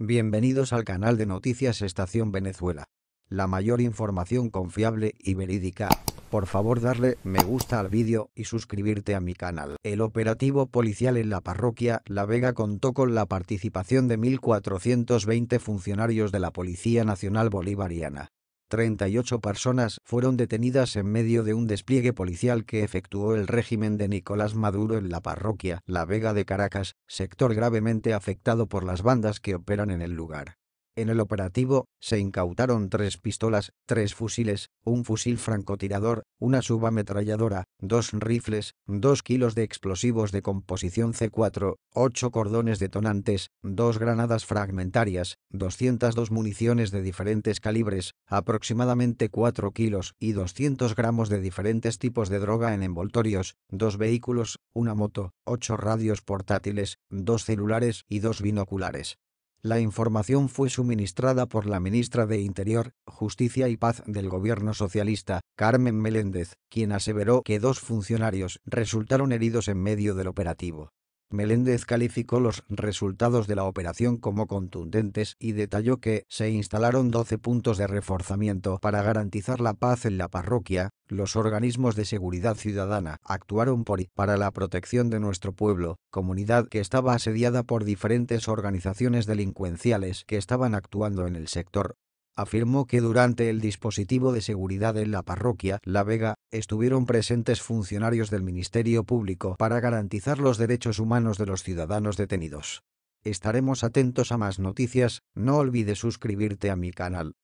Bienvenidos al canal de noticias Estación Venezuela. La mayor información confiable y verídica. Por favor darle me gusta al vídeo y suscribirte a mi canal. El operativo policial en la parroquia La Vega contó con la participación de 1.420 funcionarios de la Policía Nacional Bolivariana. 38 personas fueron detenidas en medio de un despliegue policial que efectuó el régimen de Nicolás Maduro en la parroquia La Vega de Caracas, sector gravemente afectado por las bandas que operan en el lugar. En el operativo, se incautaron tres pistolas, tres fusiles, un fusil francotirador, una subametralladora, dos rifles, dos kilos de explosivos de composición C4, ocho cordones detonantes, dos granadas fragmentarias, 202 municiones de diferentes calibres, aproximadamente 4 kilos y 200 gramos de diferentes tipos de droga en envoltorios, dos vehículos, una moto, ocho radios portátiles, dos celulares y dos binoculares. La información fue suministrada por la ministra de Interior, Justicia y Paz del gobierno socialista, Carmen Meléndez, quien aseveró que dos funcionarios resultaron heridos en medio del operativo. Meléndez calificó los resultados de la operación como contundentes y detalló que se instalaron 12 puntos de reforzamiento para garantizar la paz en la parroquia, los organismos de seguridad ciudadana actuaron por y para la protección de nuestro pueblo, comunidad que estaba asediada por diferentes organizaciones delincuenciales que estaban actuando en el sector afirmó que durante el dispositivo de seguridad en la parroquia La Vega estuvieron presentes funcionarios del Ministerio Público para garantizar los derechos humanos de los ciudadanos detenidos. Estaremos atentos a más noticias, no olvides suscribirte a mi canal.